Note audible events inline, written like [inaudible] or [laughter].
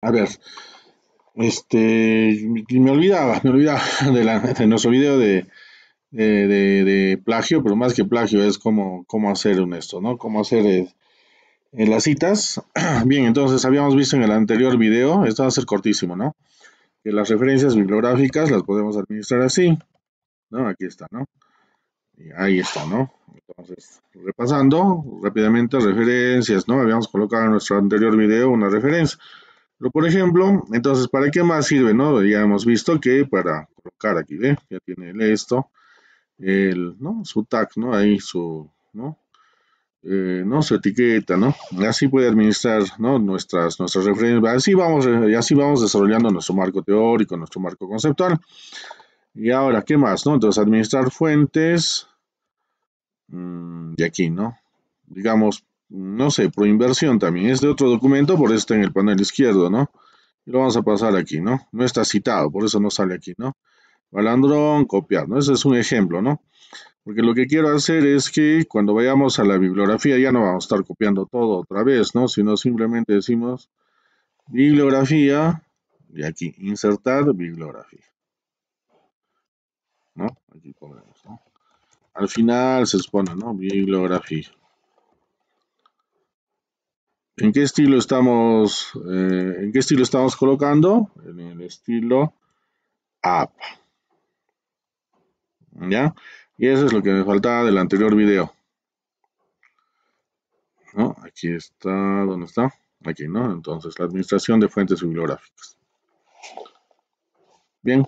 A ver, este, me olvidaba, me olvidaba [laughs] de, la, de nuestro video de, plagio, pero más que plagio es cómo, cómo hacer un esto, ¿no? Cómo hacer eh, eh, las citas. [clears throat] Bien, entonces habíamos visto en el anterior video, esto va a ser cortísimo, ¿no? Que las referencias bibliográficas las podemos administrar así, ¿no? Aquí está, ¿no? Y ahí está, ¿no? Entonces, repasando rápidamente referencias, ¿no? Habíamos colocado en nuestro anterior video una referencia. Pero por ejemplo, entonces, ¿para qué más sirve? No? Ya hemos visto que para colocar aquí, ¿ve? Ya tiene esto, el, ¿no? Su tag, ¿no? Ahí su, ¿no? Eh, ¿no? Su etiqueta, ¿no? Así puede administrar, ¿no? Nuestras, nuestras referencias. Así vamos, eh, así vamos desarrollando nuestro marco teórico, nuestro marco conceptual. Y ahora, ¿qué más, no? Entonces, administrar fuentes, mm, de aquí, ¿no? Digamos, no sé, proinversión también. Es de otro documento, por eso está en el panel izquierdo, ¿no? lo vamos a pasar aquí, ¿no? No está citado, por eso no sale aquí, ¿no? Balandrón, copiar, ¿no? Ese es un ejemplo, ¿no? Porque lo que quiero hacer es que cuando vayamos a la bibliografía ya no vamos a estar copiando todo otra vez, ¿no? Sino simplemente decimos bibliografía y aquí insertar bibliografía. ¿No? Aquí ponemos, ¿no? Al final se expone, ¿no? Bibliografía. ¿En qué estilo estamos, eh, ¿en qué estilo estamos colocando? En el estilo app. ¿Ya? Y eso es lo que me faltaba del anterior video. ¿No? Aquí está, ¿dónde está? Aquí, ¿no? Entonces, la administración de fuentes bibliográficas. Bien.